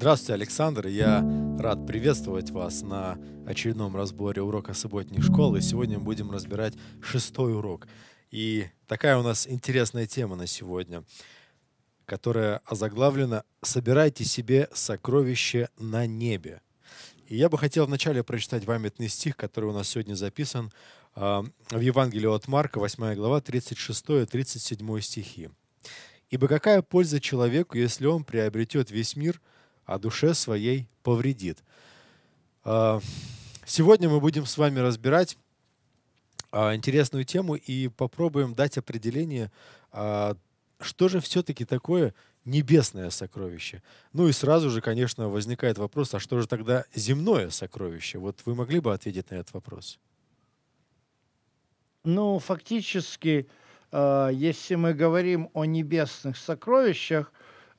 Здравствуйте, Александр. Я рад приветствовать вас на очередном разборе урока Школ, и Сегодня мы будем разбирать шестой урок. И такая у нас интересная тема на сегодня, которая озаглавлена «Собирайте себе сокровище на небе». И я бы хотел вначале прочитать памятный стих, который у нас сегодня записан а, в Евангелии от Марка, 8 глава, 36 и 37 стихи. «Ибо какая польза человеку, если он приобретет весь мир – а душе своей повредит. А, сегодня мы будем с вами разбирать а, интересную тему и попробуем дать определение, а, что же все-таки такое небесное сокровище. Ну и сразу же, конечно, возникает вопрос, а что же тогда земное сокровище? Вот вы могли бы ответить на этот вопрос? Ну, фактически, если мы говорим о небесных сокровищах,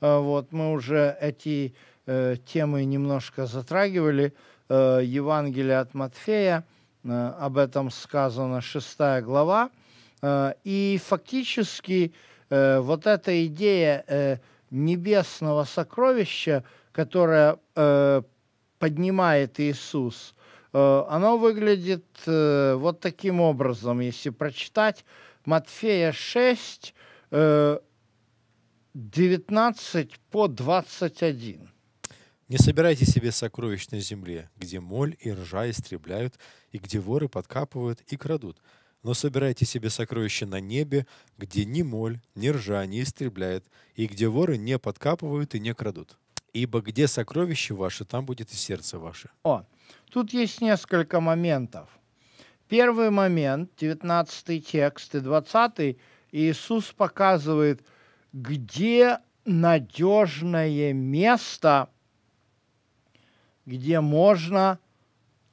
вот мы уже эти э, темы немножко затрагивали. Э, Евангелие от Матфея, э, об этом сказано 6 глава. Э, и фактически э, вот эта идея э, небесного сокровища, которое э, поднимает Иисус, э, оно выглядит э, вот таким образом. Если прочитать Матфея 6, 19 э, по 21. Не собирайте себе сокровищ на земле, где моль и ржа истребляют, и где воры подкапывают и крадут. Но собирайте себе сокровища на небе, где ни моль, ни ржа не истребляет, и где воры не подкапывают и не крадут. Ибо где сокровище ваше, там будет и сердце ваше. О, тут есть несколько моментов. Первый момент, 19 текст и 20, Иисус показывает, где надежное место – где можно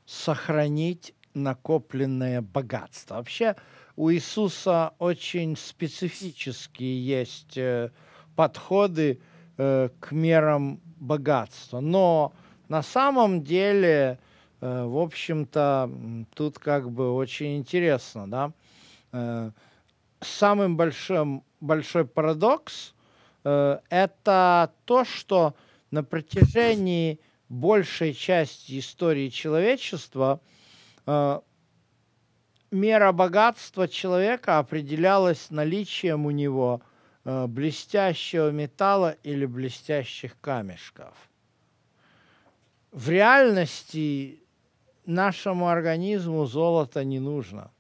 сохранить накопленное богатство. Вообще у Иисуса очень специфические есть э, подходы э, к мерам богатства. Но на самом деле, э, в общем-то, тут как бы очень интересно, да? самым большим большой парадокс – это то, что на протяжении большей части истории человечества э, мера богатства человека определялась наличием у него э, блестящего металла или блестящих камешков. В реальности нашему организму золото не нужно.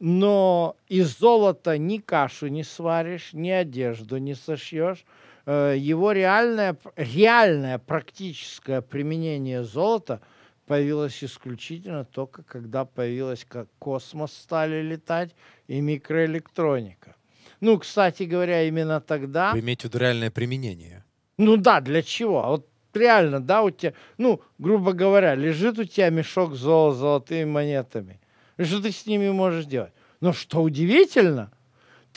Но из золота ни кашу не сваришь, ни одежду не сошьешь – Э, его реальное, реальное практическое применение золота появилось исключительно только когда появилось как космос стали летать и микроэлектроника. Ну, кстати говоря, именно тогда... Вы имеете в виду реальное применение? Ну да, для чего? А вот реально, да, у тебя, ну, грубо говоря, лежит у тебя мешок золота с золотыми монетами. что ты с ними можешь делать? Но что удивительно –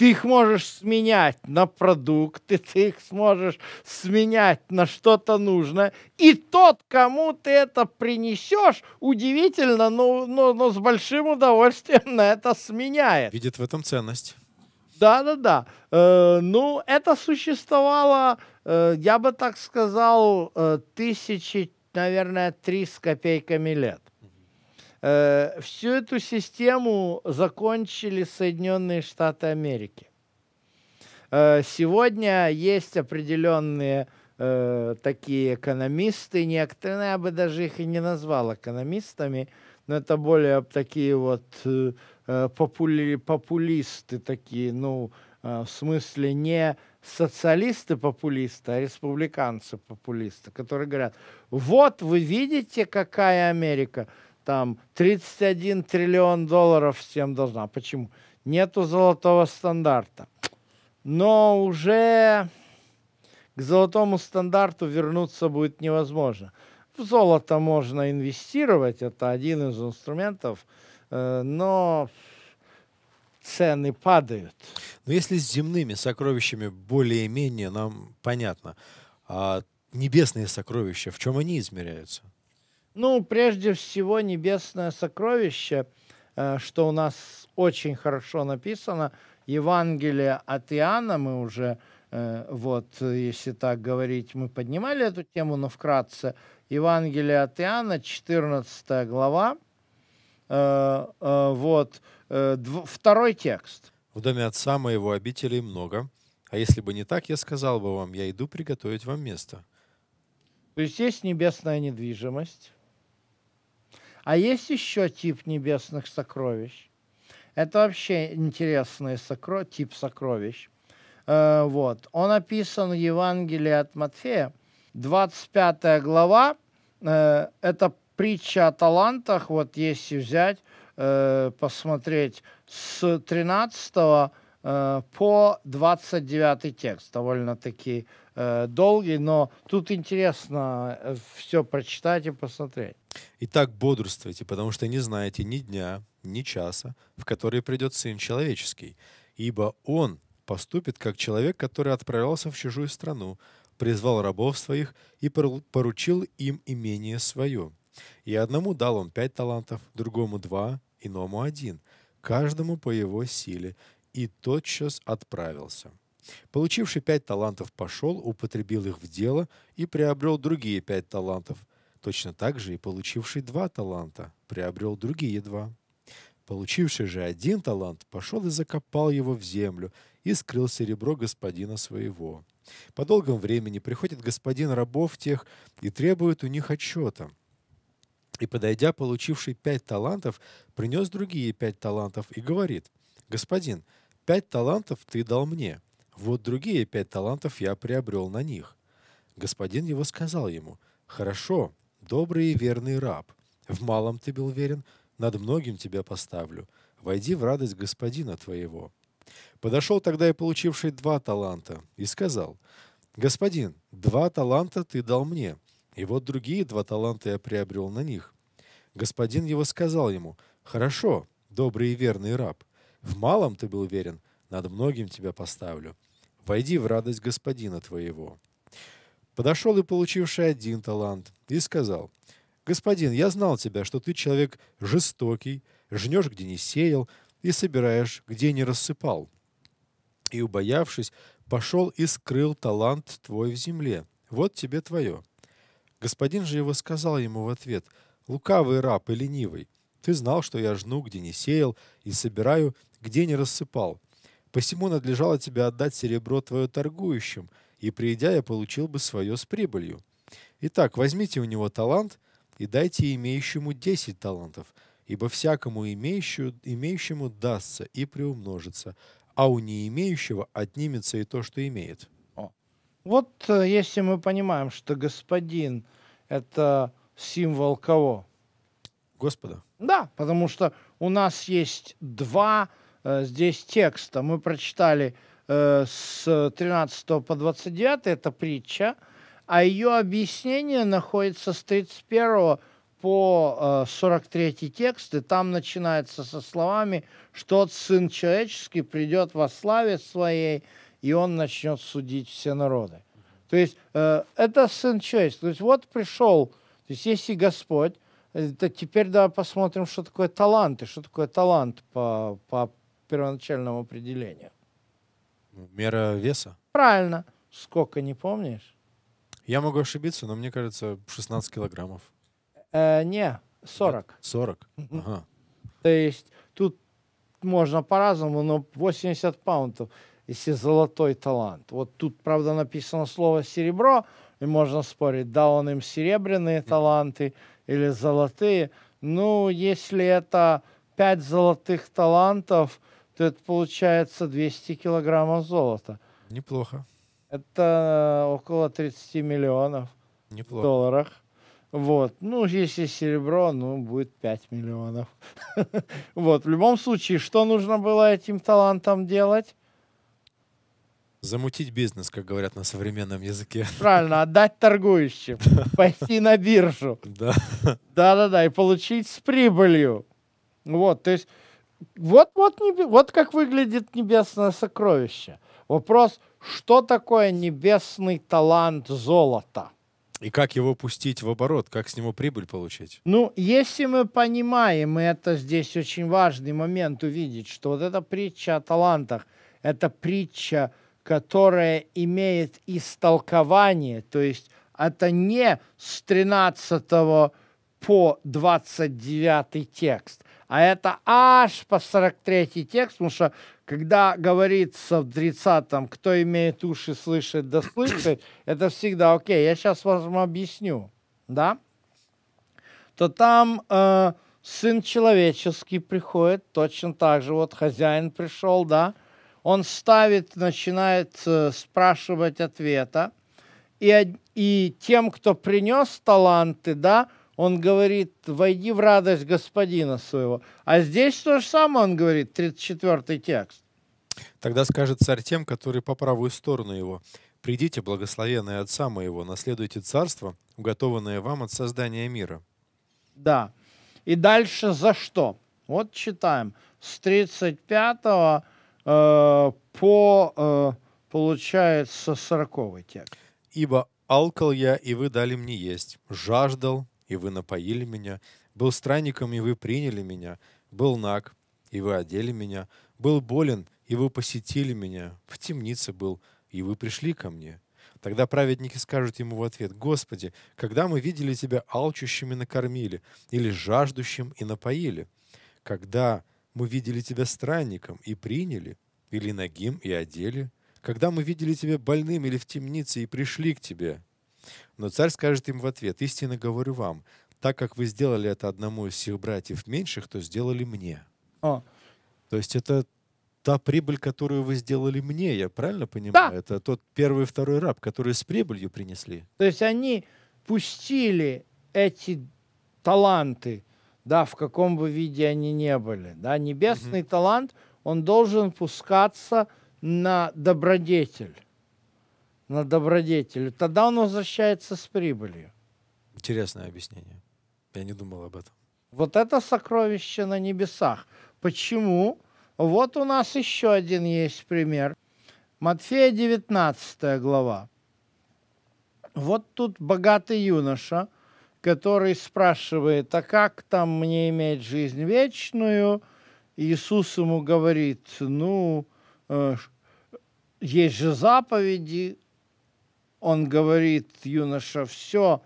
ты их можешь сменять на продукты, ты их сможешь сменять на что-то нужное. И тот, кому ты это принесешь, удивительно, но, но, но с большим удовольствием на это сменяет. Видит в этом ценность. Да-да-да. Э, ну, это существовало, э, я бы так сказал, э, тысячи, наверное, три с копейками лет. Э, всю эту систему закончили Соединенные Штаты Америки. Э, сегодня есть определенные э, такие экономисты, некоторые, ну, я бы даже их и не назвал экономистами, но это более такие вот э, попули, популисты такие, ну, в смысле не социалисты-популисты, а республиканцы-популисты, которые говорят, вот вы видите, какая Америка – там 31 триллион долларов всем должна. Почему? Нету золотого стандарта. Но уже к золотому стандарту вернуться будет невозможно. В золото можно инвестировать, это один из инструментов, э, но цены падают. Но если с земными сокровищами более-менее нам понятно, а небесные сокровища, в чем они измеряются? Ну, прежде всего, небесное сокровище, э, что у нас очень хорошо написано. Евангелие от Иоанна мы уже, э, вот, если так говорить, мы поднимали эту тему, но вкратце. Евангелие от Иоанна, 14 глава, э, вот, второй текст. «В доме отца моего обителей много, а если бы не так, я сказал бы вам, я иду приготовить вам место». То есть есть небесная недвижимость, а есть еще тип небесных сокровищ? Это вообще интересный сокро... тип сокровищ. Э, вот. Он описан в Евангелии от Матфея. 25 глава. Э, это притча о талантах. Вот если взять, э, посмотреть с 13 э, по 29 текст. Довольно-таки э, долгий, но тут интересно э, все прочитать и посмотреть. Итак, бодрствуйте, потому что не знаете ни дня, ни часа, в который придет Сын Человеческий, ибо Он поступит как человек, который отправился в чужую страну, призвал рабов своих и поручил им имение свое. И одному дал он пять талантов, другому два, иному один, каждому по его силе, и тотчас отправился. Получивший пять талантов пошел, употребил их в дело и приобрел другие пять талантов – Точно так же и получивший два таланта приобрел другие два. Получивший же один талант пошел и закопал его в землю и скрыл серебро господина своего. По долгом времени приходит господин рабов тех и требует у них отчета. И, подойдя, получивший пять талантов, принес другие пять талантов и говорит, «Господин, пять талантов ты дал мне, вот другие пять талантов я приобрел на них». Господин его сказал ему, «Хорошо, добрый и верный раб. В малом ты был верен, над многим тебя поставлю. Войди в радость господина твоего». Подошел тогда и получивший два таланта и сказал, «Господин, два таланта ты дал мне, и вот другие два таланта я приобрел на них». Господин его сказал ему, «Хорошо, добрый и верный раб, в малом ты был верен, над многим тебя поставлю. Войди в радость господина твоего». Подошел и получивший один талант и сказал, «Господин, я знал тебя, что ты человек жестокий, жнешь, где не сеял, и собираешь, где не рассыпал». И, убоявшись, пошел и скрыл талант твой в земле. Вот тебе твое». Господин же его сказал ему в ответ, «Лукавый раб и ленивый, ты знал, что я жну, где не сеял, и собираю, где не рассыпал. Посему надлежало тебе отдать серебро твое торгующим, и придя я получил бы свое с прибылью. Итак, возьмите у него талант и дайте имеющему десять талантов, ибо всякому имеющему, имеющему дастся и приумножится, а у не имеющего отнимется и то, что имеет. Вот э, если мы понимаем, что господин – это символ кого? Господа. Да, потому что у нас есть два э, здесь текста. Мы прочитали – Э, с 13 по 29, это притча, а ее объяснение находится с 31 по 43 э, текст, и там начинается со словами, что Сын Человеческий придет во славе своей, и он начнет судить все народы. То есть э, это Сын Человеческий. То есть вот пришел, то есть есть и Господь, это теперь да посмотрим, что такое талант и что такое талант по, по первоначальному определению. Мера веса? Правильно. Сколько, не помнишь? Я могу ошибиться, но мне кажется, 16 килограммов. Э, не, 40. 40? Ага. То есть тут можно по-разному, но 80 паунтов, если золотой талант. Вот тут, правда, написано слово «серебро», и можно спорить, да, он им серебряные таланты или золотые. Ну, если это 5 золотых талантов – то это получается 200 килограммов золота. Неплохо. Это э, около 30 миллионов Неплохо. в долларах. Вот. Ну, если серебро, ну, будет 5 миллионов. Вот. В любом случае, что нужно было этим талантом делать? Замутить бизнес, как говорят на современном языке. Правильно, отдать торгующим, пойти на биржу. Да. Да-да-да, и получить с прибылью. Вот, то есть вот, вот, вот как выглядит небесное сокровище. Вопрос, что такое небесный талант золота? И как его пустить в оборот, как с него прибыль получить? Ну, если мы понимаем, и это здесь очень важный момент увидеть, что вот эта притча о талантах, это притча, которая имеет истолкование, то есть это не с 13 по 29 текст, а это аж по 43 текст, потому что когда говорится в 30-м, кто имеет уши, слышит, да слышит, это всегда окей. Я сейчас вам объясню, да? То там э, сын человеческий приходит, точно так же, вот хозяин пришел, да? Он ставит, начинает э, спрашивать ответа. И, и тем, кто принес таланты, да, он говорит, войди в радость господина своего. А здесь то же самое он говорит, 34 текст. Тогда скажет царь тем, которые по правую сторону его, «Придите, благословенные отца моего, наследуйте царство, уготованное вам от создания мира». Да. И дальше за что? Вот читаем. С 35 э, по, э, получается, 40 текст. «Ибо алкал я, и вы дали мне есть, жаждал, и вы напоили меня, был странником, и вы приняли меня, был наг, и вы одели меня, был болен, и вы посетили меня, в темнице был, и вы пришли ко мне». Тогда праведники скажут ему в ответ, «Господи, когда мы видели Тебя алчущим и накормили, или жаждущим и напоили? Когда мы видели Тебя странником и приняли, или нагим и одели? Когда мы видели Тебя больным или в темнице и пришли к Тебе?» Но царь скажет им в ответ, «Истинно говорю вам, так как вы сделали это одному из всех братьев меньших, то сделали мне». О. То есть это та прибыль, которую вы сделали мне, я правильно понимаю? Да. Это тот первый и второй раб, который с прибылью принесли. То есть они пустили эти таланты, да, в каком бы виде они не были. Да, небесный угу. талант, он должен пускаться на добродетель на добродетель, тогда он возвращается с прибылью. Интересное объяснение. Я не думал об этом. Вот это сокровище на небесах. Почему? Вот у нас еще один есть пример. Матфея 19 глава. Вот тут богатый юноша, который спрашивает, а как там мне иметь жизнь вечную? Иисус ему говорит, ну, э, есть же заповеди, он говорит, юноша, все,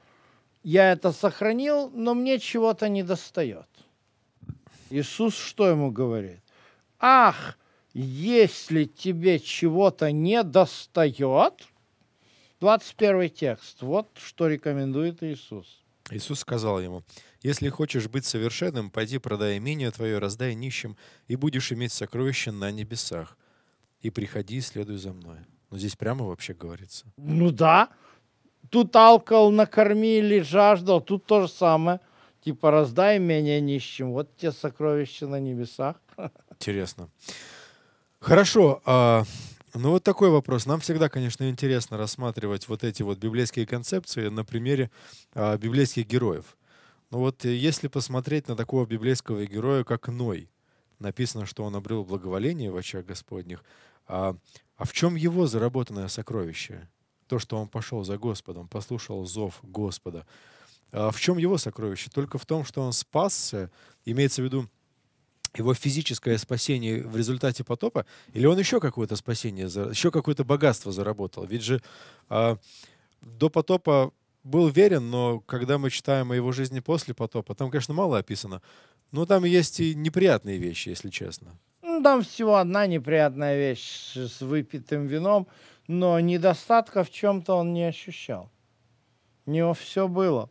я это сохранил, но мне чего-то не достает. Иисус что ему говорит? Ах, если тебе чего-то не достает, 21 текст, вот что рекомендует Иисус. Иисус сказал ему, «Если хочешь быть совершенным, пойди продай имение твое, раздай нищим, и будешь иметь сокровища на небесах, и приходи следуй за мной». Ну, здесь прямо вообще говорится. Ну да. Тут алкал накормили, жаждал. Тут то же самое. Типа раздай менее нищим. Вот те сокровища на небесах. Интересно. Хорошо. А, ну вот такой вопрос. Нам всегда, конечно, интересно рассматривать вот эти вот библейские концепции на примере а, библейских героев. Ну вот э, если посмотреть на такого библейского героя, как Ной, написано, что он обрел благоволение в очах Господних. А а в чем его заработанное сокровище? То, что он пошел за Господом, послушал зов Господа. А в чем его сокровище? Только в том, что он спасся, имеется в виду его физическое спасение в результате потопа, или он еще какое-то спасение, еще какое-то богатство заработал? Ведь же а, до потопа был верен, но когда мы читаем о его жизни после потопа, там, конечно, мало описано, но там есть и неприятные вещи, если честно. Ну, там всего одна неприятная вещь с выпитым вином, но недостатка в чем-то он не ощущал. У него все было.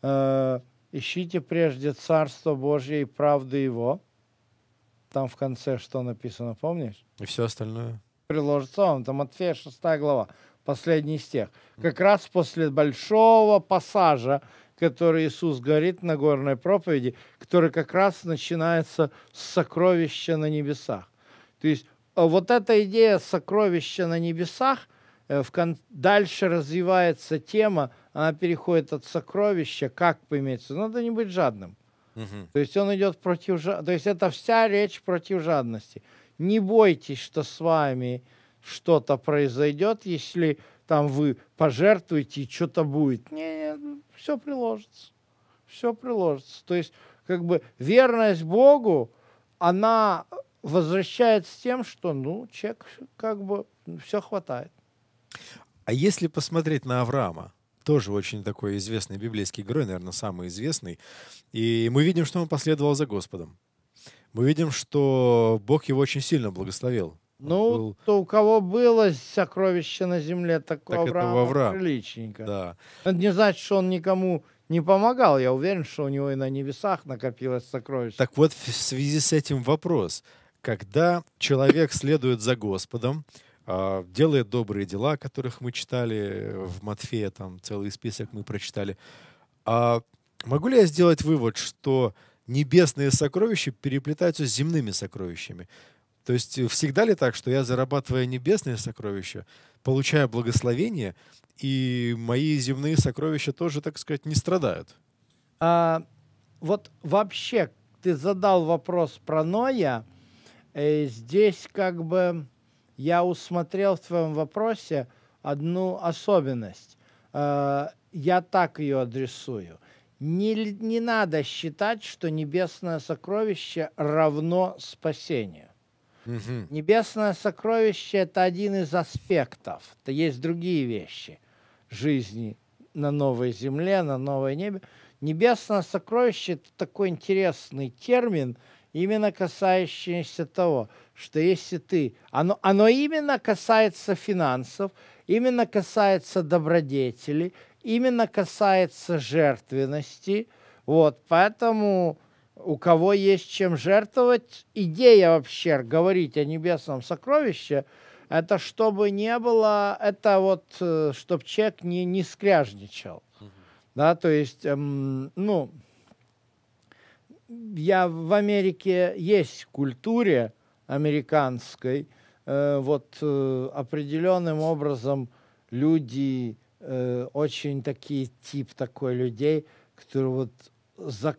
Э, «Ищите прежде Царство Божье и правды Его». Там в конце что написано, помнишь? И все остальное. Приложится вам. Там Матфея 6 глава, последний из тех. Как раз после большого пассажа, который Иисус говорит на горной проповеди, который как раз начинается с сокровища на небесах. То есть э, вот эта идея сокровища на небесах, э, в кон... дальше развивается тема, она переходит от сокровища, как поимеется, надо ну, не быть жадным. Угу. То есть он идет против жадности. То есть это вся речь против жадности. Не бойтесь, что с вами что-то произойдет, если там вы пожертвуете и что-то будет. Не, не, все приложится. Все приложится. То есть как бы верность Богу, она возвращает с тем, что, ну, человек как бы все хватает. А если посмотреть на Авраама, тоже очень такой известный библейский герой, наверное, самый известный, и мы видим, что он последовал за Господом. Мы видим, что Бог его очень сильно благословил. ну, был... то у кого было сокровище на земле, так, так Авраам, Авраам. приличненько. Да. Это не значит, что он никому не помогал. Я уверен, что у него и на небесах накопилось сокровище. Так вот, в связи с этим вопрос. Когда человек следует за Господом, а, делает добрые дела, которых мы читали э, в Матфея, там целый список мы прочитали, а могу ли я сделать вывод, что небесные сокровища переплетаются с земными сокровищами? То есть э, всегда ли так, что я, зарабатывая небесные сокровища, получаю благословение, и мои земные сокровища тоже, так сказать, не страдают? А, вот вообще ты задал вопрос про Ноя. И э, здесь как бы я усмотрел в твоем вопросе одну особенность. А, я так ее адресую. Не, не надо считать, что небесное сокровище равно спасению. Угу. Небесное сокровище – это один из аспектов. То есть другие вещи жизни на новой земле, на новой небе. Небесное сокровище – это такой интересный термин, именно касающийся того, что если ты… Оно, оно именно касается финансов, именно касается добродетели, именно касается жертвенности. Вот, поэтому у кого есть чем жертвовать, идея вообще говорить о небесном сокровище, это чтобы не было, это вот, э, чтобы человек не, не скряжничал. Угу. Да, то есть, эм, ну, я в Америке есть в культуре американской, э, вот э, определенным образом люди, э, очень такие тип такой людей, которые вот за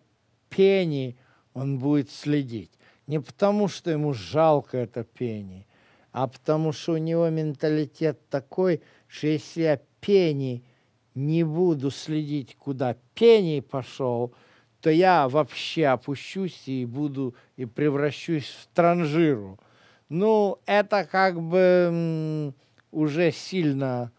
пении он будет следить. Не потому, что ему жалко это пение, а потому, что у него менталитет такой, что если я пении не буду следить, куда пений пошел, то я вообще опущусь и буду, и превращусь в транжиру. Ну, это как бы уже сильно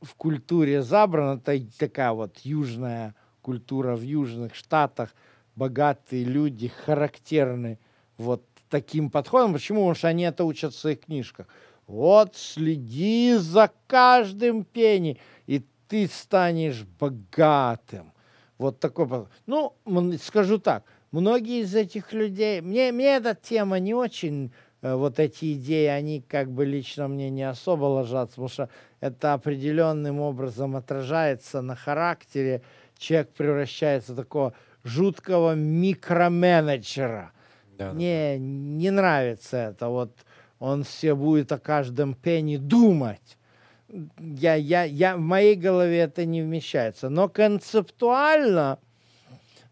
в культуре забрано, это такая вот южная культура в южных штатах – богатые люди характерны вот таким подходом. Почему? Потому что они это учат в своих книжках. Вот следи за каждым пенни, и ты станешь богатым. Вот такой подход. Ну, скажу так, многие из этих людей... Мне, мне эта тема не очень... Э, вот эти идеи, они как бы лично мне не особо ложатся, потому что это определенным образом отражается на характере. Человек превращается в такого жуткого микроменеджера. Да, Мне да. не нравится это. Вот он все будет о каждом пенни думать. Я, я, я, в моей голове это не вмещается. Но концептуально,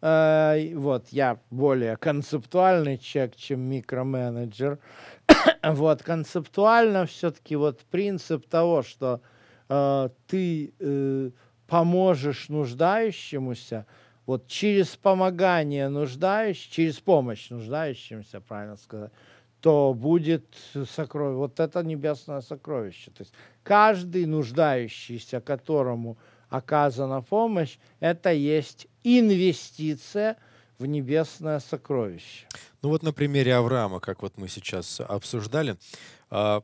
э, вот я более концептуальный человек, чем микроменеджер, вот концептуально все-таки вот принцип того, что э, ты э, поможешь нуждающемуся – вот через помогание нуждающимся, через помощь нуждающимся, правильно сказать, то будет сокровище. Вот это небесное сокровище. То есть каждый нуждающийся, которому оказана помощь, это есть инвестиция в небесное сокровище. Ну вот на примере Авраама, как вот мы сейчас обсуждали, а,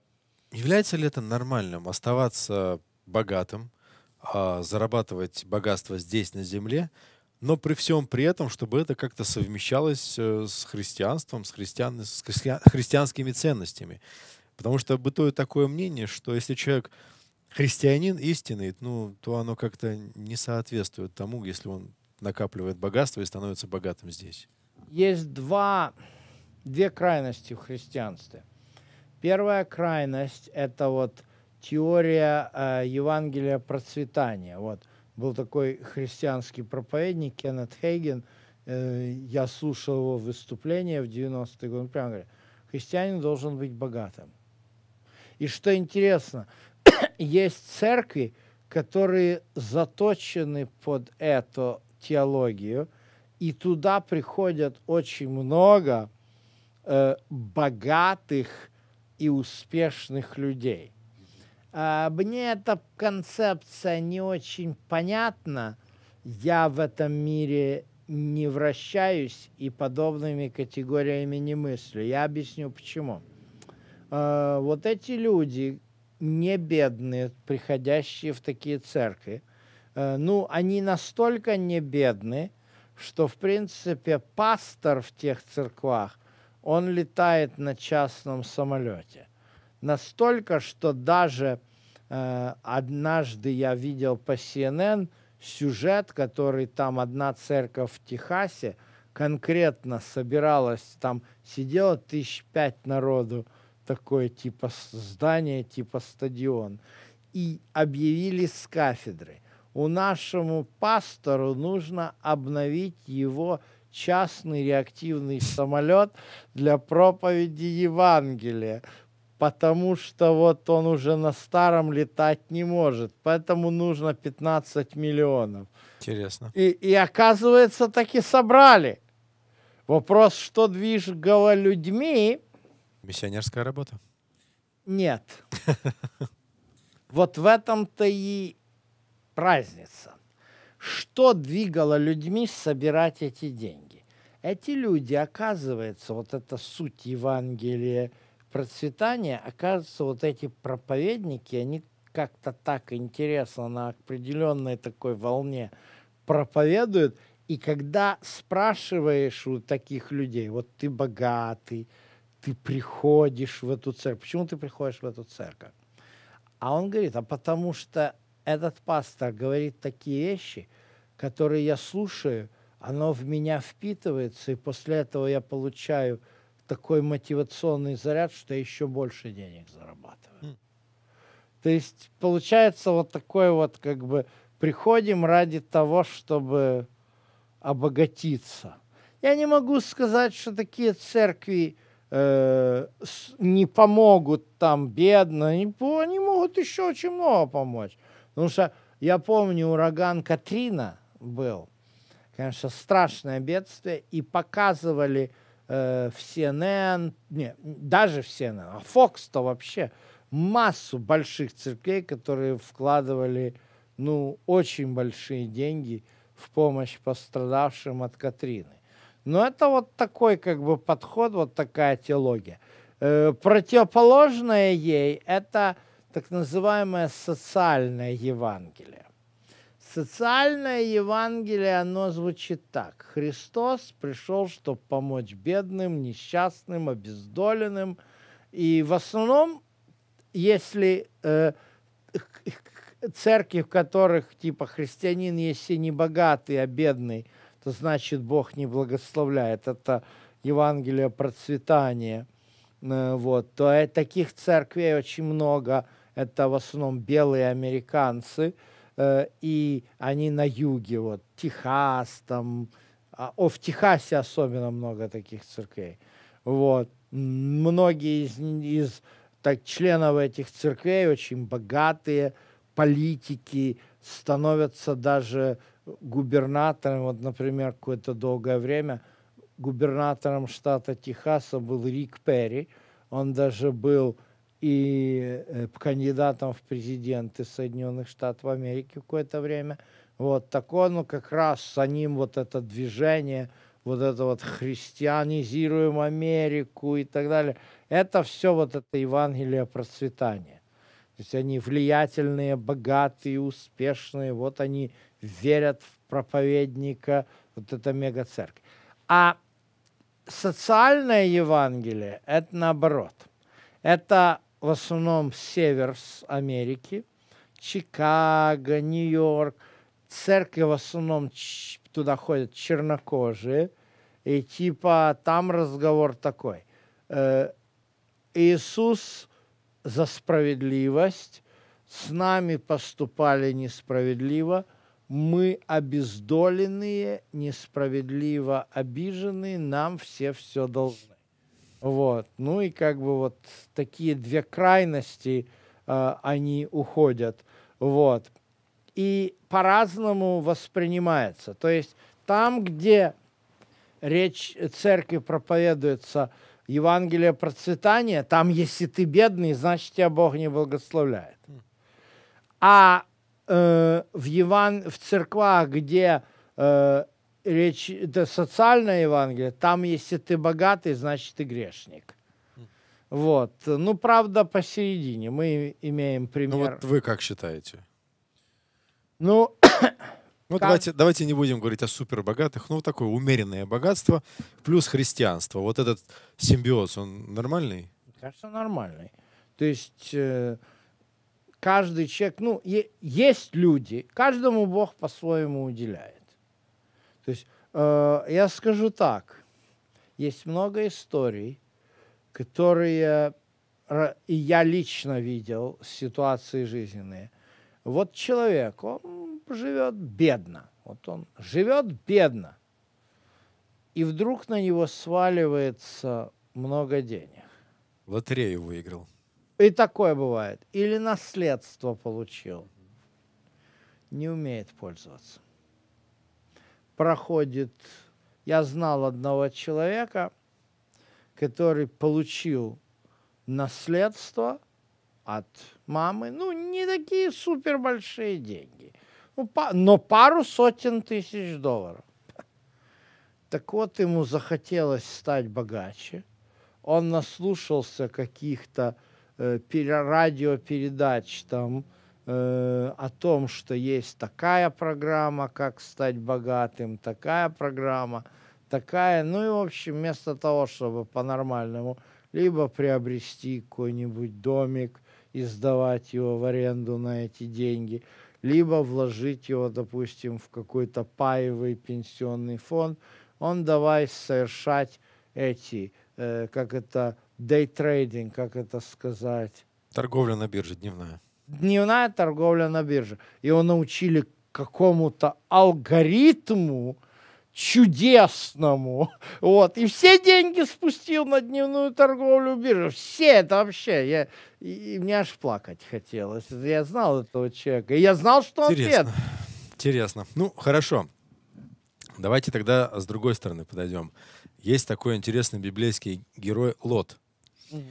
является ли это нормальным оставаться богатым, а, зарабатывать богатство здесь на земле – но при всем при этом, чтобы это как-то совмещалось э, с христианством, с, христиан, с христиан, христианскими ценностями. Потому что бытует такое мнение, что если человек христианин истинный, ну, то оно как-то не соответствует тому, если он накапливает богатство и становится богатым здесь. Есть два, две крайности в христианстве. Первая крайность – это вот теория э, Евангелия процветания. Вот – был такой христианский проповедник Кеннет Хейген. Э, я слушал его выступление в 90-е годы. Он прямо говорит, христианин должен быть богатым. И что интересно, есть церкви, которые заточены под эту теологию, и туда приходят очень много э, богатых и успешных людей – а, мне эта концепция не очень понятна. Я в этом мире не вращаюсь и подобными категориями не мыслю. Я объясню почему. А, вот эти люди, не бедные, приходящие в такие церкви, а, ну, они настолько не бедны, что, в принципе, пастор в тех церквах, он летает на частном самолете настолько, что даже э, однажды я видел по CNN сюжет, который там одна церковь в Техасе конкретно собиралась, там сидело тысяч пять народу, такое типа здание, типа стадион, и объявили с кафедры. У нашему пастору нужно обновить его частный реактивный самолет для проповеди Евангелия, потому что вот он уже на старом летать не может, поэтому нужно 15 миллионов. Интересно. И, и оказывается, таки собрали. Вопрос, что движгало людьми... Миссионерская работа? Нет. Вот в этом-то и праздница. Что двигало людьми собирать эти деньги? Эти люди, оказывается, вот это суть Евангелия – процветания, оказывается, вот эти проповедники, они как-то так интересно на определенной такой волне проповедуют. И когда спрашиваешь у таких людей, вот ты богатый, ты приходишь в эту церковь, почему ты приходишь в эту церковь? А он говорит, а потому что этот пастор говорит такие вещи, которые я слушаю, оно в меня впитывается, и после этого я получаю – такой мотивационный заряд, что я еще больше денег зарабатываю. Mm. То есть получается вот такой вот как бы приходим ради того, чтобы обогатиться. Я не могу сказать, что такие церкви э, не помогут там бедно, они, они могут еще очень много помочь. Потому что я помню, ураган Катрина был, конечно, страшное бедствие, и показывали э, в CNN, не, даже в CNN, а Fox-то вообще массу больших церквей, которые вкладывали ну, очень большие деньги в помощь пострадавшим от Катрины. Но это вот такой как бы подход, вот такая теология. Э, противоположное ей – это так называемое социальное Евангелие. Социальное Евангелие, оно звучит так. Христос пришел, чтобы помочь бедным, несчастным, обездоленным. И в основном, если э, церкви, в которых типа христианин, если не богатый, а бедный, то значит Бог не благословляет. Это Евангелие процветания. Э, вот. То э, таких церквей очень много. Это в основном белые американцы – Э, и они на юге, вот, Техас там, а, о, в Техасе особенно много таких церквей. Вот. Многие из, из так, членов этих церквей очень богатые, политики становятся даже губернатором. Вот, например, какое-то долгое время губернатором штата Техаса был Рик Перри. Он даже был и э, кандидатом в президенты Соединенных Штатов Америки какое-то время. Вот такое, ну как раз с ним вот это движение, вот это вот христианизируем Америку и так далее. Это все вот это Евангелие процветания. То есть они влиятельные, богатые, успешные. Вот они верят в проповедника, вот это церковь А социальное Евангелие – это наоборот. Это в основном север с Америки, Чикаго, Нью-Йорк. Церкви в основном туда ходят чернокожие. И типа там разговор такой. Э, Иисус за справедливость, с нами поступали несправедливо, мы обездоленные, несправедливо обиженные, нам все все должны. Вот. Ну и как бы вот такие две крайности э, они уходят. Вот. И по-разному воспринимается. То есть там, где речь церкви проповедуется Евангелие процветания, там, если ты бедный, значит, тебя Бог не благословляет. Хм. А э, в, Еван... в церквах, где э, речь, это социальное Евангелие, там, если ты богатый, значит, ты грешник. Вот. Ну, правда, посередине. Мы имеем пример. Ну, вот вы как считаете? Ну, ну, как? давайте, давайте не будем говорить о супербогатых, ну, вот такое умеренное богатство плюс христианство. Вот этот симбиоз, он нормальный? кажется, нормальный. То есть э, каждый человек, ну, е- есть люди, каждому Бог по-своему уделяет. То есть э, я скажу так, есть много историй, которые э, и я лично видел ситуации жизненные. Вот человек, он живет бедно, вот он живет бедно, и вдруг на него сваливается много денег. Лотерею выиграл. И такое бывает. Или наследство получил. Не умеет пользоваться проходит... Я знал одного человека, который получил наследство от мамы. Ну, не такие супер большие деньги, ну, но пару сотен тысяч долларов. Так вот, ему захотелось стать богаче. Он наслушался каких-то э, радиопередач там, Э, о том, что есть такая программа, как стать богатым, такая программа, такая. Ну и, в общем, вместо того, чтобы по-нормальному либо приобрести какой-нибудь домик и сдавать его в аренду на эти деньги, либо вложить его, допустим, в какой-то паевый пенсионный фонд, он давай совершать эти, э, как это, day trading как это сказать. Торговля на бирже дневная дневная торговля на бирже. Его научили какому-то алгоритму чудесному. Вот. И все деньги спустил на дневную торговлю биржи. Все это вообще. Я, и, и мне аж плакать хотелось. Я знал этого человека. И я знал, что он Интересно. Интересно. Ну, хорошо. Давайте тогда с другой стороны подойдем. Есть такой интересный библейский герой Лот. Mm-hmm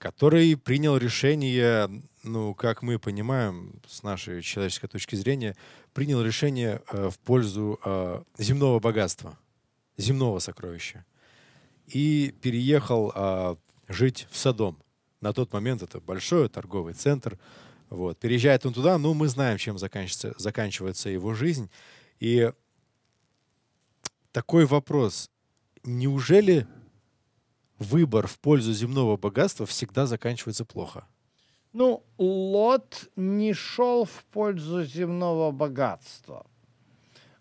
который принял решение, ну, как мы понимаем, с нашей человеческой точки зрения, принял решение э, в пользу э, земного богатства, земного сокровища. И переехал э, жить в Содом. На тот момент это большой торговый центр. Вот. Переезжает он туда, ну мы знаем, чем заканчивается, заканчивается его жизнь. И такой вопрос. Неужели выбор в пользу земного богатства всегда заканчивается плохо. Ну, Лот не шел в пользу земного богатства.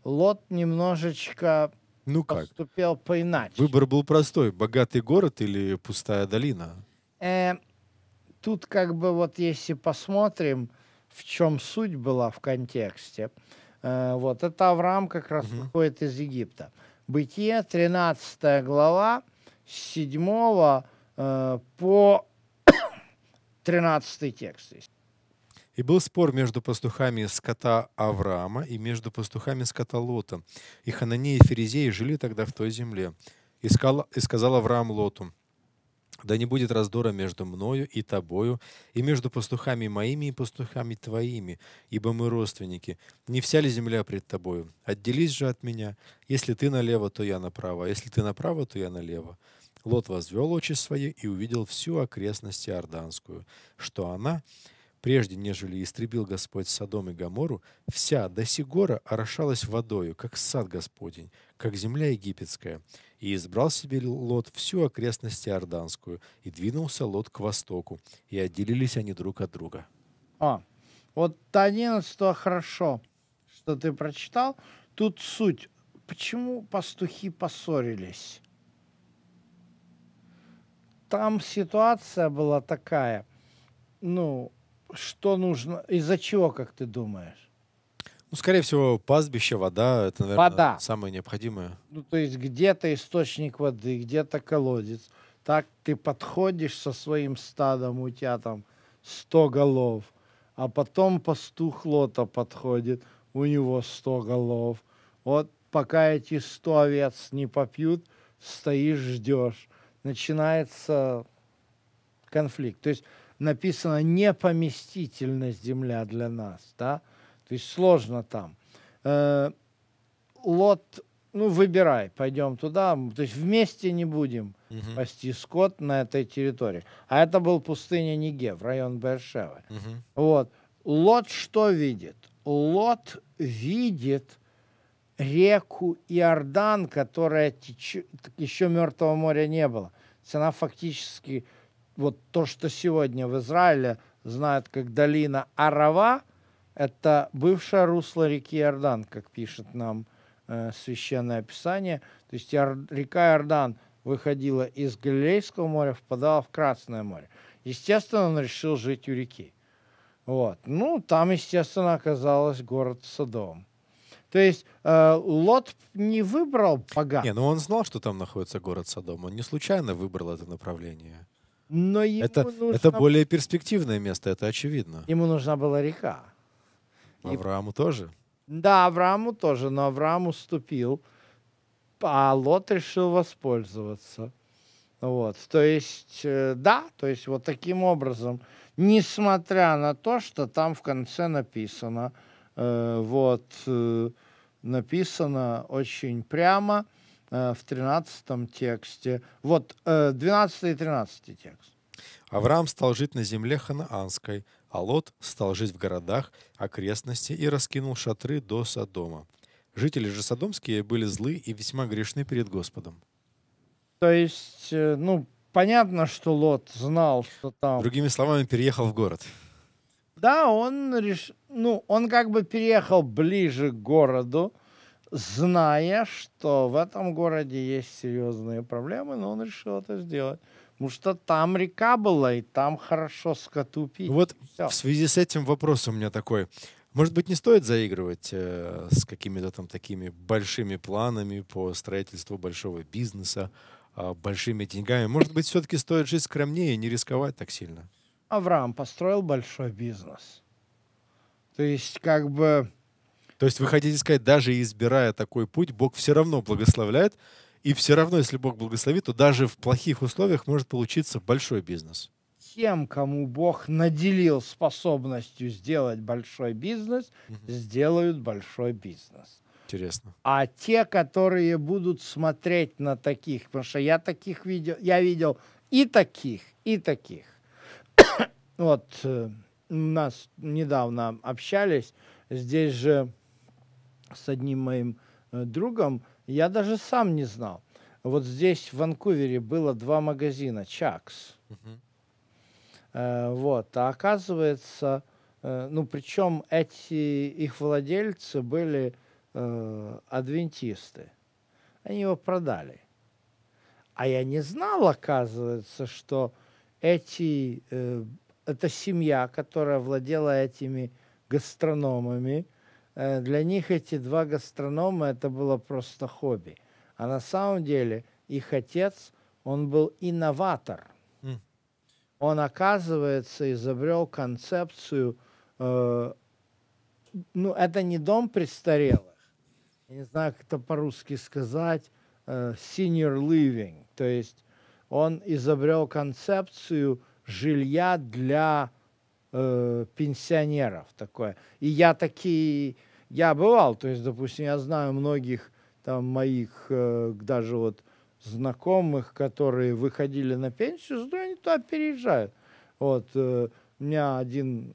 Лот немножечко ну как? поступил поиначе. Выбор был простой. Богатый город или пустая долина? Э, тут как бы вот если посмотрим, в чем суть была в контексте. Э, вот это Авраам как раз угу. из Египта. Бытие, 13 глава, 7 э, по 13 текст. И был спор между пастухами скота Авраама и между пастухами скота Лота. И Хананеи и Ферезеи жили тогда в той земле. И, скал, и сказал Авраам Лоту, да не будет раздора между мною и тобою, и между пастухами моими и пастухами твоими, ибо мы родственники. Не вся ли земля пред тобою? Отделись же от меня. Если ты налево, то я направо, а если ты направо, то я налево. Лот возвел очи свои и увидел всю окрестность Иорданскую, что она, прежде нежели истребил Господь Содом и Гомору, вся до Сигора орошалась водою, как сад Господень, как земля египетская. И избрал себе Лот всю окрестность Иорданскую, и двинулся Лот к востоку, и отделились они друг от друга». А, вот 11 хорошо, что ты прочитал. Тут суть. Почему пастухи поссорились? там ситуация была такая, ну, что нужно, из-за чего, как ты думаешь? Ну, скорее всего, пастбище, вода, это, наверное, вода. самое необходимое. Ну, то есть где-то источник воды, где-то колодец. Так ты подходишь со своим стадом, у тебя там 100 голов, а потом пастух лота подходит, у него 100 голов. Вот пока эти 100 овец не попьют, стоишь, ждешь начинается конфликт. То есть написано непоместительность земля для нас, да? То есть сложно там. Э, Лот, ну выбирай, пойдем туда, то есть вместе не будем угу. пасти скот на этой территории. А это был пустыня Негев, район Бершевы. Угу. Вот. Лот что видит? Лот видит реку Иордан, которая течет, еще Мертвого моря не было. Цена фактически, вот то, что сегодня в Израиле знают как долина Арава, это бывшее русло реки Иордан, как пишет нам э, Священное Писание. То есть Иор... река Иордан выходила из Галилейского моря, впадала в Красное море. Естественно, он решил жить у реки. Вот. Ну, там, естественно, оказалось город Содом. То есть э, Лот не выбрал Паган. Не, ну он знал, что там находится город Содом. Он не случайно выбрал это направление. Но ему это, нужно... это более перспективное место, это очевидно. Ему нужна была река. Аврааму И... тоже? Да, Аврааму тоже, но Авраам уступил, а Лот решил воспользоваться. Вот, то есть, э, да, то есть вот таким образом, несмотря на то, что там в конце написано, э, вот, э, написано очень прямо э, в 13 тексте. Вот э, 12 и 13 текст. Авраам стал жить на земле ханаанской, а Лот стал жить в городах, окрестности и раскинул шатры до Содома. Жители же содомские были злы и весьма грешны перед Господом. То есть, э, ну, понятно, что Лот знал, что там... Другими словами, переехал в город. Да, он, реш... ну, он как бы переехал ближе к городу, зная, что в этом городе есть серьезные проблемы, но он решил это сделать. Потому что там река была, и там хорошо скоту пить. Вот Все. в связи с этим вопрос у меня такой. Может быть, не стоит заигрывать э, с какими-то там такими большими планами по строительству большого бизнеса, э, большими деньгами? Может быть, все-таки стоит жить скромнее и не рисковать так сильно? Авраам построил большой бизнес. То есть, как бы... То есть вы хотите сказать, даже избирая такой путь, Бог все равно благословляет, и все равно, если Бог благословит, то даже в плохих условиях может получиться большой бизнес. Тем, кому Бог наделил способностью сделать большой бизнес, угу. сделают большой бизнес. Интересно. А те, которые будут смотреть на таких, потому что я таких видел, я видел и таких, и таких. вот э, нас недавно общались, здесь же с одним моим э, другом, я даже сам не знал. Вот здесь, в Ванкувере, было два магазина Чакс. Э, вот, а оказывается, ну, причем эти их владельцы были адвентисты. Они его продали. А я не знал, оказывается, что эти, э, эта семья, которая владела этими гастрономами, э, для них эти два гастронома это было просто хобби. А на самом деле их отец, он был инноватор. Mm. Он, оказывается, изобрел концепцию, э, ну, это не дом престарелых, я не знаю, как это по-русски сказать, э, senior living, то есть он изобрел концепцию жилья для э, пенсионеров такое. И я такие, я бывал, то есть, допустим, я знаю многих там моих э, даже вот знакомых, которые выходили на пенсию, что они туда переезжают. Вот, э, у меня один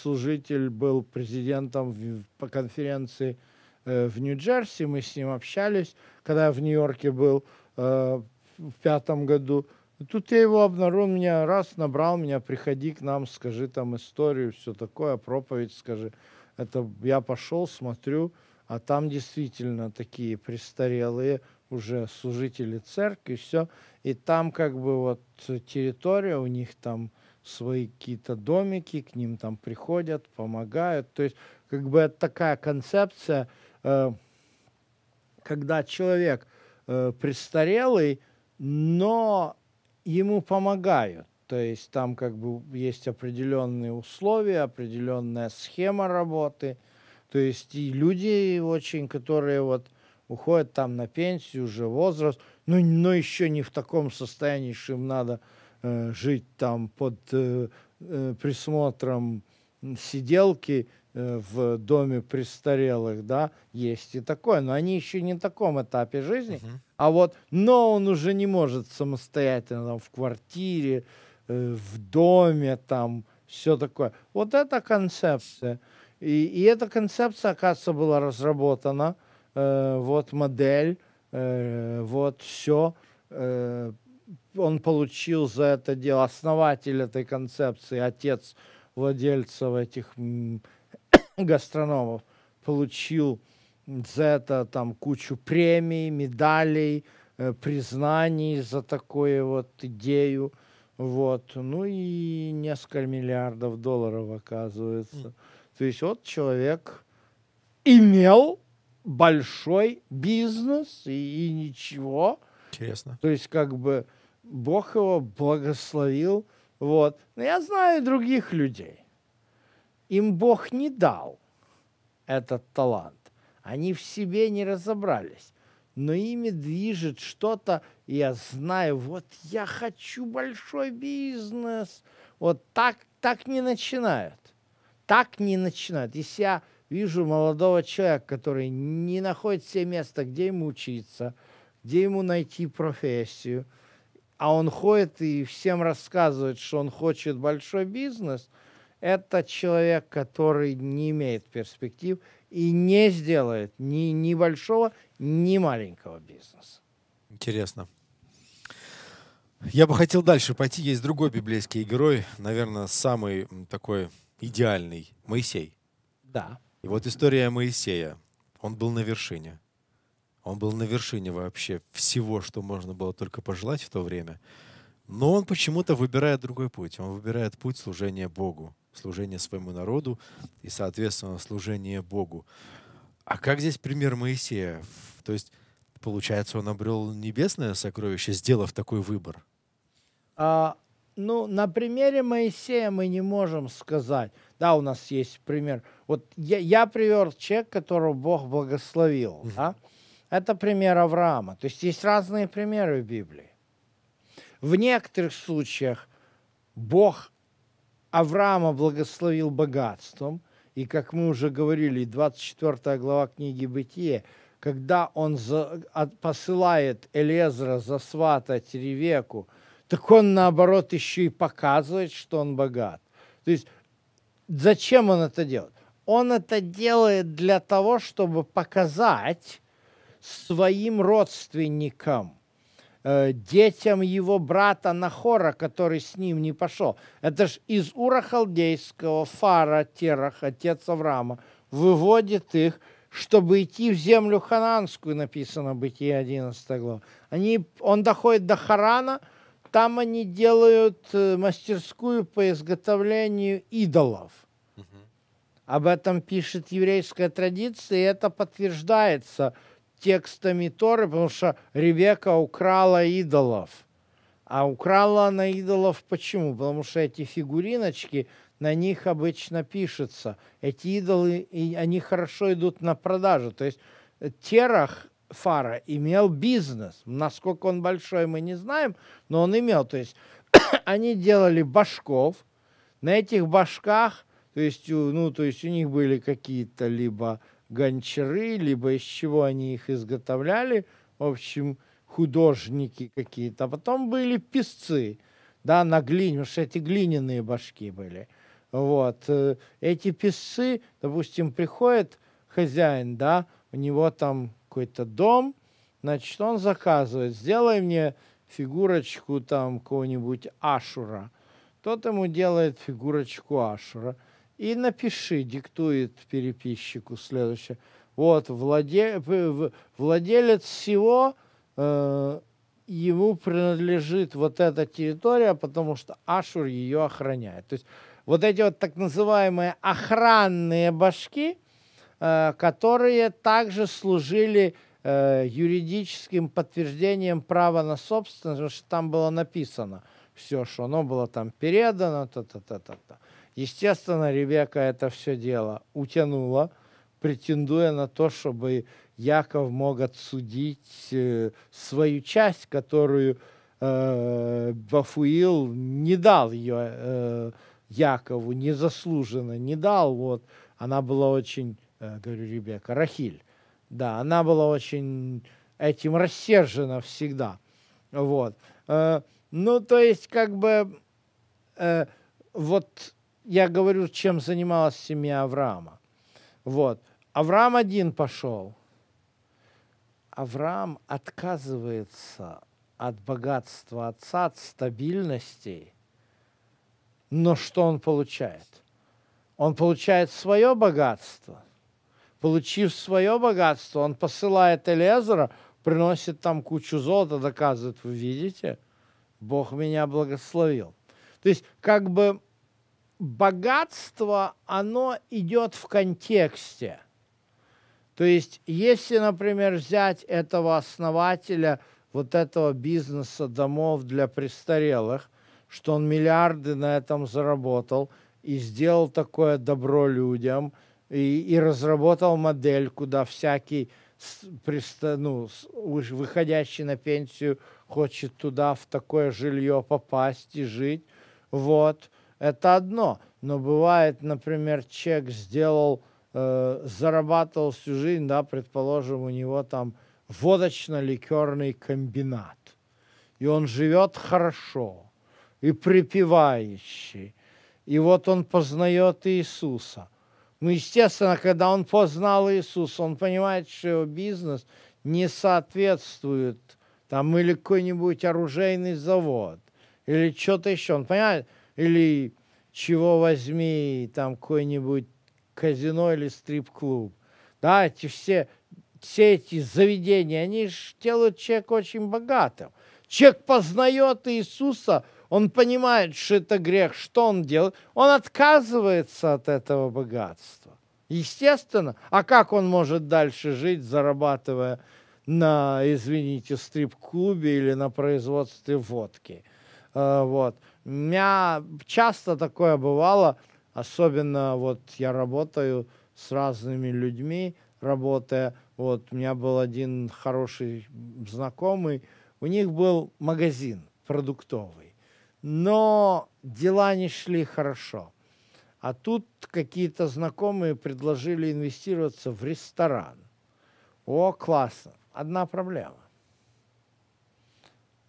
служитель был президентом в, по конференции э, в Нью-Джерси, мы с ним общались, когда я в Нью-Йорке был, э, в пятом году. тут я его обнаружил, меня раз набрал меня, приходи к нам, скажи там историю, все такое, проповедь скажи. Это я пошел, смотрю, а там действительно такие престарелые уже служители церкви, все. И там как бы вот территория у них там свои какие-то домики, к ним там приходят, помогают. То есть как бы это такая концепция, э, когда человек э, престарелый, но ему помогают. То есть там как бы есть определенные условия, определенная схема работы. То есть и люди очень, которые вот уходят там на пенсию, уже возраст, ну но еще не в таком состоянии, что им надо э, жить там под э, э присмотром сиделки, Э, в доме престарелых, да, есть и такое, но они еще не на таком этапе жизни, uh-huh. а вот, но он уже не может самостоятельно там, в квартире, э, в доме, там, все такое. Вот эта концепция. И, и эта концепция, оказывается, была разработана, э, вот модель, э, вот все. Э, он получил за это дело основатель этой концепции, отец владельцев этих гастрономов, получил за это там кучу премий, медалей, э, признаний за такую вот идею. Вот. Ну и несколько миллиардов долларов, оказывается. То есть вот человек имел большой бизнес и, и ничего. Интересно. То есть как бы Бог его благословил. Вот. Но я знаю других людей, им Бог не дал этот талант. Они в себе не разобрались. Но ими движет что-то, я знаю, вот я хочу большой бизнес. Вот так, так не начинают. Так не начинают. Если я вижу молодого человека, который не находит себе места, где ему учиться, где ему найти профессию, а он ходит и всем рассказывает, что он хочет большой бизнес – это человек, который не имеет перспектив и не сделает ни, ни большого, ни маленького бизнеса. Интересно. Я бы хотел дальше пойти. Есть другой библейский герой, наверное, самый такой идеальный – Моисей. Да. И вот история Моисея. Он был на вершине. Он был на вершине вообще всего, что можно было только пожелать в то время. Но он почему-то выбирает другой путь. Он выбирает путь служения Богу служение своему народу и, соответственно, служение Богу. А как здесь пример Моисея? То есть, получается, он обрел небесное сокровище, сделав такой выбор? А, ну, на примере Моисея мы не можем сказать. Да, у нас есть пример. Вот я, я привел человек, которого Бог благословил. Угу. Да? Это пример Авраама. То есть есть разные примеры в Библии. В некоторых случаях Бог Авраама благословил богатством, и, как мы уже говорили, 24 глава книги Бытия, когда он за, от, посылает Элезра засватать Ревеку, так он, наоборот, еще и показывает, что он богат. То есть зачем он это делает? Он это делает для того, чтобы показать своим родственникам – Э, детям его брата Нахора, который с ним не пошел. Это ж из Ура Халдейского, Фара, Терах, отец Авраама, выводит их, чтобы идти в землю хананскую, написано в Бытие 11 глава. Они, он доходит до Харана, там они делают э, мастерскую по изготовлению идолов. Об этом пишет еврейская традиция, и это подтверждается – текстами Торы, потому что Ревека украла идолов. А украла она идолов почему? Потому что эти фигуриночки, на них обычно пишется. Эти идолы, и они хорошо идут на продажу. То есть Терах Фара имел бизнес. Насколько он большой, мы не знаем, но он имел. То есть они делали башков. На этих башках, то есть, ну, то есть у них были какие-то либо гончары, либо из чего они их изготовляли, в общем, художники какие-то. А потом были песцы, да, на глине, уж эти глиняные башки были. Вот. Э, эти песцы, допустим, приходит хозяин, да, у него там какой-то дом, значит, он заказывает, сделай мне фигурочку там какого-нибудь Ашура. Тот ему делает фигурочку Ашура – и напиши, диктует переписчику следующее. Вот, владе, владелец всего, э, ему принадлежит вот эта территория, потому что Ашур ее охраняет. То есть вот эти вот так называемые охранные башки, э, которые также служили э, юридическим подтверждением права на собственность, потому что там было написано все, что оно было там передано, то-то, то-то, то-то. Естественно, Ребека это все дело утянула, претендуя на то, чтобы Яков мог отсудить э, свою часть, которую э, Бафуил не дал ее э, Якову незаслуженно, не дал. Вот она была очень, э, говорю, Ребека, Рахиль, да, она была очень этим рассержена всегда. Вот. Э, ну, то есть, как бы э, вот я говорю, чем занималась семья Авраама. Вот. Авраам один пошел. Авраам отказывается от богатства отца, от стабильности. Но что он получает? Он получает свое богатство. Получив свое богатство, он посылает Элезера, приносит там кучу золота, доказывает, вы видите, Бог меня благословил. То есть как бы богатство, оно идет в контексте. То есть, если, например, взять этого основателя вот этого бизнеса домов для престарелых, что он миллиарды на этом заработал и сделал такое добро людям, и, и разработал модель, куда всякий ну, выходящий на пенсию хочет туда в такое жилье попасть и жить. Вот – это одно. Но бывает, например, чек сделал, э, зарабатывал всю жизнь, да, предположим, у него там водочно-ликерный комбинат. И он живет хорошо, и припевающий. И вот он познает Иисуса. Ну, естественно, когда он познал Иисуса, он понимает, что его бизнес не соответствует там или какой-нибудь оружейный завод, или что-то еще. Он понимает, или чего возьми, там какой-нибудь казино или стрип-клуб. Да, эти все, все эти заведения, они же делают человека очень богатым. Человек познает Иисуса, он понимает, что это грех, что он делает. Он отказывается от этого богатства. Естественно. А как он может дальше жить, зарабатывая на, извините, стрип-клубе или на производстве водки? Э, вот. У меня часто такое бывало, особенно вот я работаю с разными людьми, работая, вот у меня был один хороший знакомый, у них был магазин продуктовый, но дела не шли хорошо. А тут какие-то знакомые предложили инвестироваться в ресторан. О, классно. Одна проблема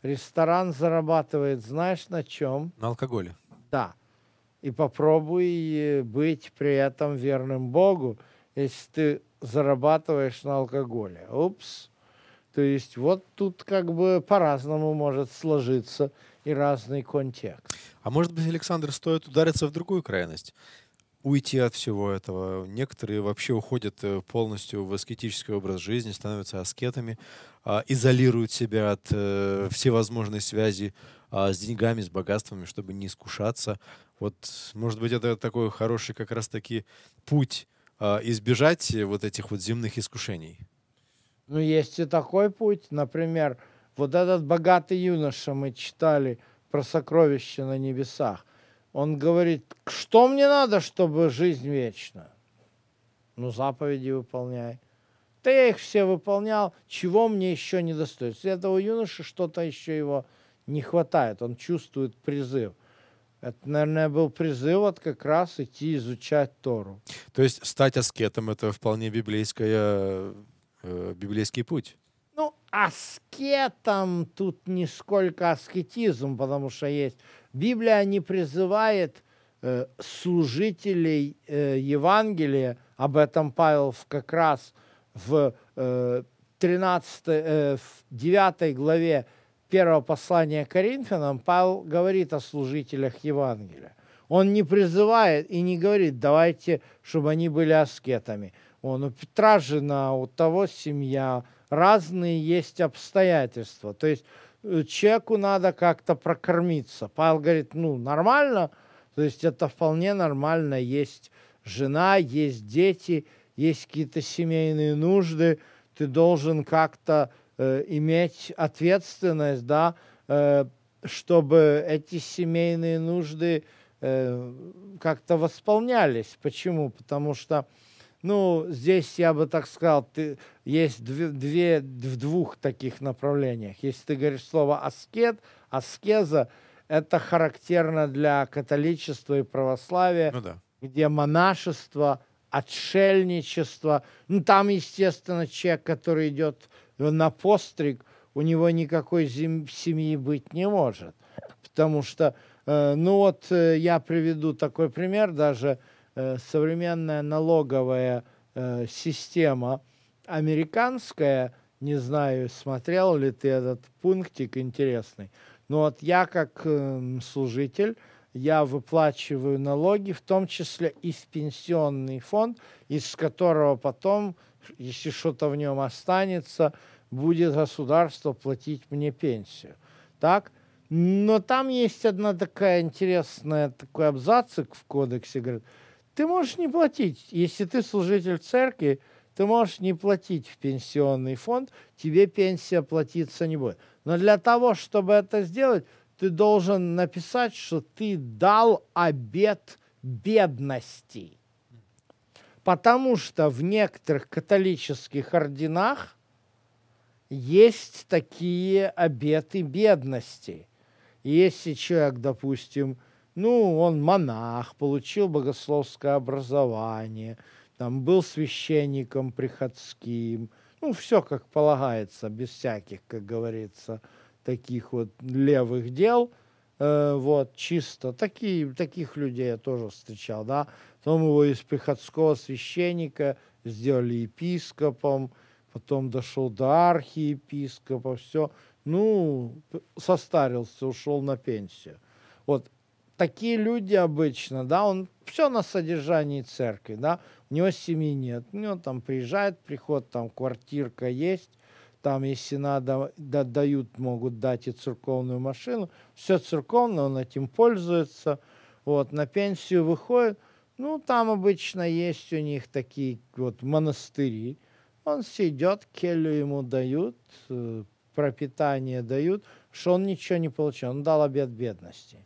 Ресторан зарабатывает, знаешь, на чем? На алкоголе. Да. И попробуй быть при этом верным Богу, если ты зарабатываешь на алкоголе. Упс. То есть вот тут как бы по-разному может сложиться и разный контекст. А может быть, Александр, стоит удариться в другую крайность? уйти от всего этого. Некоторые вообще уходят э, полностью в аскетический образ жизни, становятся аскетами, а, изолируют себя от э, всевозможной связи а, с деньгами, с богатствами, чтобы не искушаться. Вот, может быть, это такой хороший как раз-таки путь а, избежать вот этих вот земных искушений. Ну, есть и такой путь. Например, вот этот богатый юноша мы читали про сокровища на небесах – он говорит, что мне надо, чтобы жизнь вечна? Ну, заповеди выполняй. Да я их все выполнял, чего мне еще не достается. Этого юноши что-то еще его не хватает, он чувствует призыв. Это, наверное, был призыв вот как раз идти изучать Тору. То есть стать аскетом – это вполне библейская, э, библейский путь? Ну, аскетом тут не сколько аскетизм, потому что есть Библия не призывает э, служителей э, Евангелия, об этом Павел как раз в, э, 13, э, в 9 главе первого послания Коринфянам Павел говорит о служителях Евангелия. Он не призывает и не говорит, давайте, чтобы они были аскетами. Он у Петра жена, у того семья, разные есть обстоятельства. То есть Э, человеку надо как-то прокормиться. Павел говорит, ну, нормально, то есть это вполне нормально, есть жена, есть дети, есть какие-то семейные нужды, ты должен как-то э, иметь ответственность, да, э, чтобы эти семейные нужды э, как-то восполнялись. Почему? Потому что э, ну, здесь я бы так сказал, ты, есть две, две, в двух таких направлениях. Если ты говоришь слово аскет, аскеза, это характерно для католичества и православия, ну, да. где монашество, отшельничество. Ну, там, естественно, человек, который идет на постриг, у него никакой семьи быть не может. Потому что, э, ну вот, э, я приведу такой пример даже – Э, современная налоговая э, система американская, не знаю, смотрел ли ты этот пунктик интересный, но вот я как эм, служитель, я выплачиваю налоги, в том числе и в пенсионный фонд, из которого потом, если что-то в нем останется, будет государство платить мне пенсию. Так? Но там есть одна такая интересная, такой абзацик в кодексе, говорит, ты можешь не платить. Если ты служитель церкви, ты можешь не платить в пенсионный фонд, тебе пенсия платиться не будет. Но для того, чтобы это сделать, ты должен написать, что ты дал обед бедности. Потому что в некоторых католических орденах есть такие обеты бедности. Если человек, допустим, ну, он монах, получил богословское образование, там был священником приходским. Ну, все как полагается, без всяких, как говорится, таких вот левых дел. Э, вот, чисто. Такие, таких людей я тоже встречал, да. Потом его из приходского священника сделали епископом, потом дошел до архиепископа, все. Ну, состарился, ушел на пенсию. Вот такие люди обычно, да, он все на содержании церкви, да, у него семьи нет, у него там приезжает приход, там квартирка есть, там, если надо, да, дают, могут дать и церковную машину, все церковное, он этим пользуется, вот, на пенсию выходит, ну, там обычно есть у них такие вот монастыри, он сидет, келью ему дают, э, пропитание дают, что он ничего не получил, он дал обед бедности.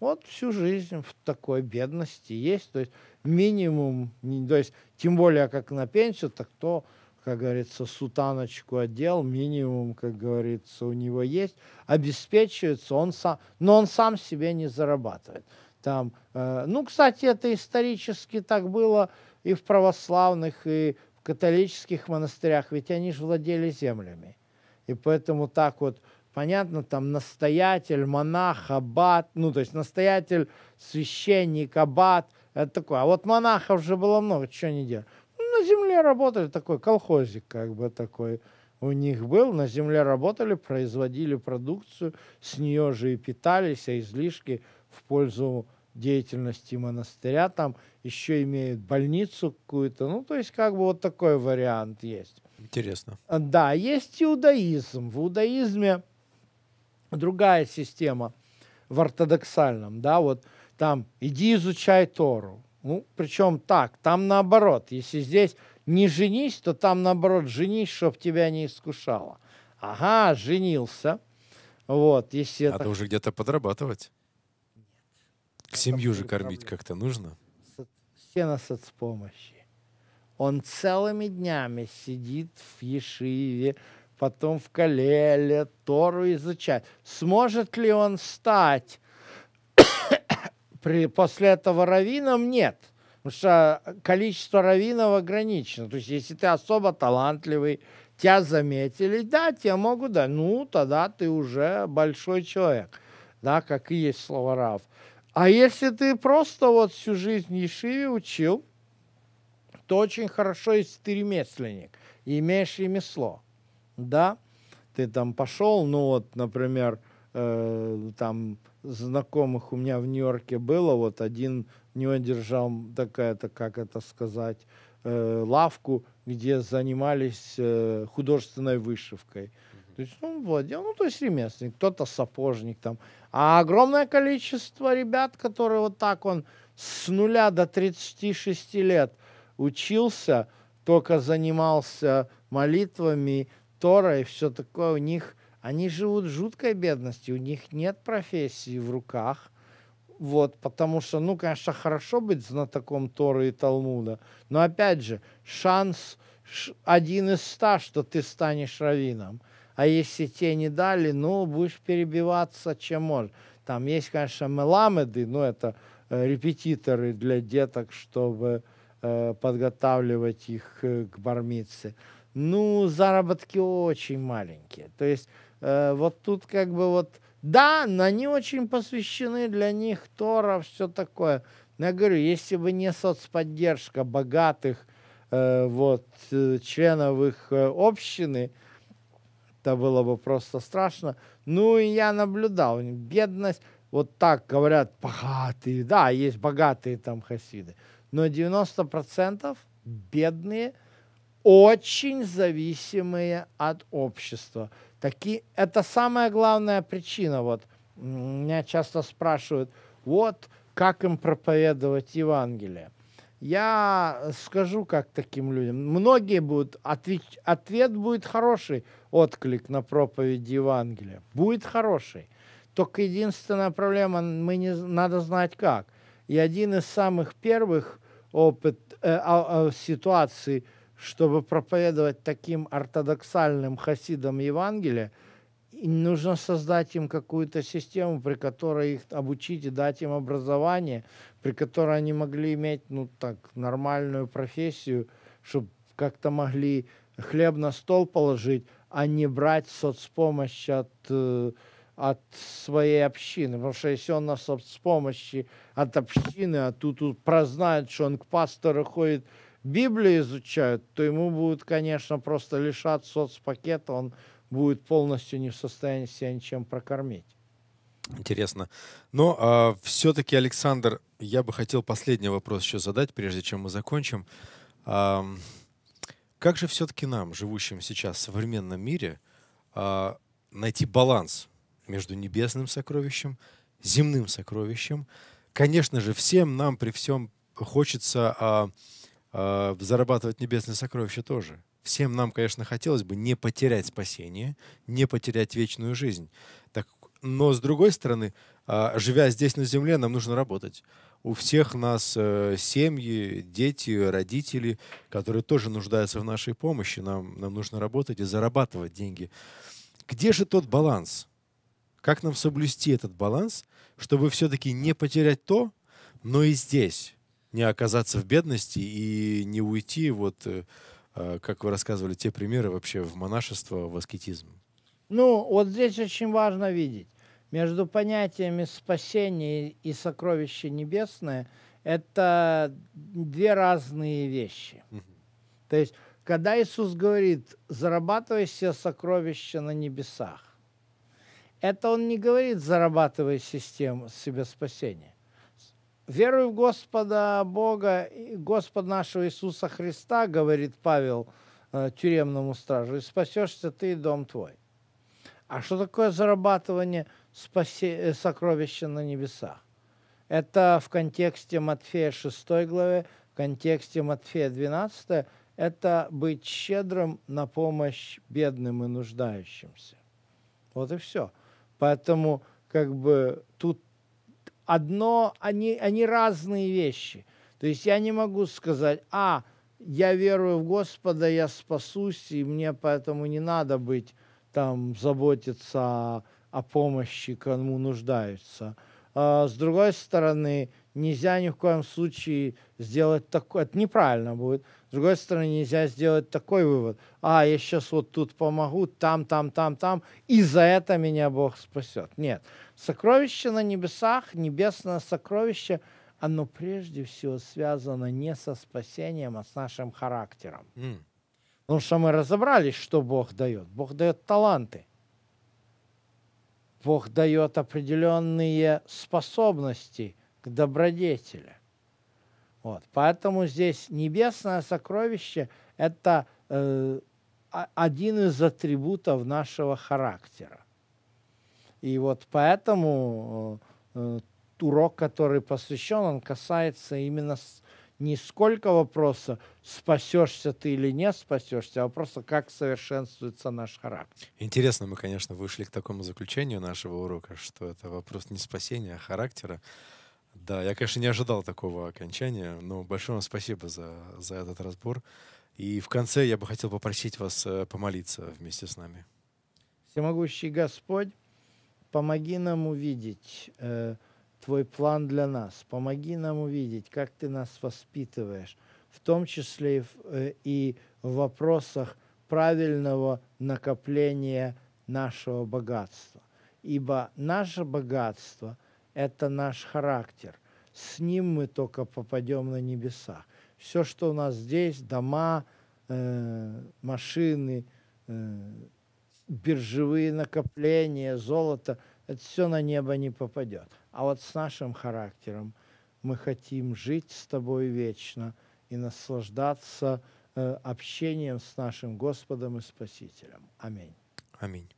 Вот всю жизнь в такой бедности есть. То есть минимум, то есть тем более как на пенсию, так то, как говорится, сутаночку одел, минимум, как говорится, у него есть. Обеспечивается он сам, но он сам себе не зарабатывает. Там, э, ну, кстати, это исторически так было и в православных, и в католических монастырях, ведь они же владели землями. И поэтому так вот понятно, там настоятель, монах, аббат, ну, то есть настоятель, священник, аббат, это такое. А вот монахов же было много, что они делали? Ну, на земле работали, такой колхозик как бы такой у них был, на земле работали, производили продукцию, с нее же и питались, а излишки в пользу деятельности монастыря, там еще имеют больницу какую-то, ну, то есть как бы вот такой вариант есть. Интересно. Да, есть иудаизм. В иудаизме другая система в ортодоксальном, да, вот там иди изучай Тору. Ну, причем так, там наоборот, если здесь не женись, то там наоборот женись, чтоб тебя не искушало. Ага, женился. Вот, если Надо это... уже где-то подрабатывать. Нет. К семью же кормить как-то нужно. Стена соцпомощи. Он целыми днями сидит в Ешиве, потом в Калеле, Тору изучать. Сможет ли он стать при, после этого раввином? Нет. Потому что количество раввинов ограничено. То есть, если ты особо талантливый, тебя заметили, да, тебя могут дать. Ну, тогда ты уже большой человек. Да, как и есть слово «рав». А если ты просто вот всю жизнь Ешиве учил, то очень хорошо, если ты ремесленник и имеешь ремесло да, ты там пошел, ну вот, например, э, там знакомых у меня в Нью-Йорке было, вот один, у него держал такая-то, как это сказать, э, лавку, где занимались э, художественной вышивкой. То есть, ну, владел, ну, то есть ремесленник, кто-то сапожник там. А огромное количество ребят, которые вот так он с нуля до 36 лет учился, только занимался молитвами Тора и все такое, у них, они живут жуткой бедностью, у них нет профессии в руках, вот, потому что, ну, конечно, хорошо быть знатоком Торы и Талмуда, но, опять же, шанс один из ста, что ты станешь раввином. А если тебе не дали, ну, будешь перебиваться чем можешь. Там есть, конечно, меламеды, но это э, репетиторы для деток, чтобы э, подготавливать их э, к бармице ну, заработки очень маленькие. То есть э, вот тут как бы вот, да, но они очень посвящены для них Тора, все такое. Но я говорю, если бы не соцподдержка богатых э, вот, э, членов их э, общины, это было бы просто страшно. Ну, и я наблюдал, бедность, вот так говорят, богатые, да, есть богатые там хасиды, но 90% бедные – очень зависимые от общества. такие это самая главная причина. Вот меня часто спрашивают, вот как им проповедовать Евангелие. Я скажу, как таким людям. Многие будут, ответ, ответ будет хороший, отклик на проповедь Евангелия. Будет хороший. Только единственная проблема, мы не, надо знать как. И один из самых первых опыт, э, э, ситуаций – чтобы проповедовать таким ортодоксальным хасидам Евангелие, нужно создать им какую-то систему, при которой их обучить и дать им образование, при которой они могли иметь ну, так, нормальную профессию, чтобы как-то могли хлеб на стол положить, а не брать соцпомощь от, э, от своей общины. Потому что если он на соцпомощи от общины, а тут, тут прознает, что он к пастору ходит – Библию изучают, то ему будет, конечно, просто лишать соцпакета, он будет полностью не в состоянии себя ничем прокормить. Интересно. Но а, все-таки, Александр, я бы хотел последний вопрос еще задать, прежде чем мы закончим. А, как же все-таки нам, живущим сейчас в современном мире, а, найти баланс между небесным сокровищем, земным сокровищем? Конечно же, всем нам при всем хочется... А, а, зарабатывать небесные сокровища тоже. Всем нам, конечно, хотелось бы не потерять спасение, не потерять вечную жизнь. Так, но, с другой стороны, а, живя здесь на земле, нам нужно работать. У всех нас э, семьи, дети, родители, которые тоже нуждаются в нашей помощи. Нам, нам нужно работать и зарабатывать деньги. Где же тот баланс? Как нам соблюсти этот баланс, чтобы все-таки не потерять то, но и здесь не оказаться в бедности и не уйти, вот, э, а, как вы рассказывали, те примеры вообще в монашество, в аскетизм? Ну, вот здесь очень важно видеть. Между понятиями спасение и сокровище небесное это две разные вещи. Угу. То есть, когда Иисус говорит, зарабатывай себе сокровища на небесах, это он не говорит, зарабатывай систему себе спасения веруй в Господа Бога, и Господь нашего Иисуса Христа, говорит Павел э, тюремному стражу, и спасешься ты и дом твой. А что такое зарабатывание спасе... Э, сокровища на небесах? Это в контексте Матфея 6 главы, в контексте Матфея 12, это быть щедрым на помощь бедным и нуждающимся. Вот и все. Поэтому как бы тут одно, они, они разные вещи. То есть я не могу сказать, а, я верую в Господа, я спасусь, и мне поэтому не надо быть там, заботиться о, помощи, кому нуждаются – а с другой стороны, нельзя ни в коем случае сделать такой, это неправильно будет. С другой стороны, нельзя сделать такой вывод. А, я сейчас вот тут помогу, там, там, там, там, и за это меня Бог спасет. Нет. Сокровище на небесах, небесное сокровище, оно прежде всего связано не со спасением, а с нашим характером. Mm. Потому что мы разобрались, что Бог дает. Бог дает таланты. Бог дает определенные способности к добродетели. Вот. Поэтому здесь небесное сокровище – это э, один из атрибутов нашего характера. И вот поэтому э, э урок, который посвящен, он касается именно не сколько вопроса, спасешься ты или не спасешься, а вопроса, как совершенствуется наш характер. Интересно, мы, конечно, вышли к такому заключению нашего урока, что это вопрос не спасения, а характера. Да, я, конечно, не ожидал такого окончания, но большое вам спасибо за, за этот разбор. И в конце я бы хотел попросить вас э, помолиться вместе с нами. Всемогущий Господь, помоги нам увидеть э, Твой план для нас. Помоги нам увидеть, как Ты нас воспитываешь, в том числе э, и в вопросах правильного накопления нашего богатства. Ибо наше богатство – это наш характер. С ним мы только попадем на небеса. Все, что у нас здесь – дома, э, машины, э, биржевые накопления, золото – это все на небо не попадет. А вот с нашим характером мы хотим жить с тобой вечно и наслаждаться э, общением с нашим Господом и Спасителем. Аминь. Аминь.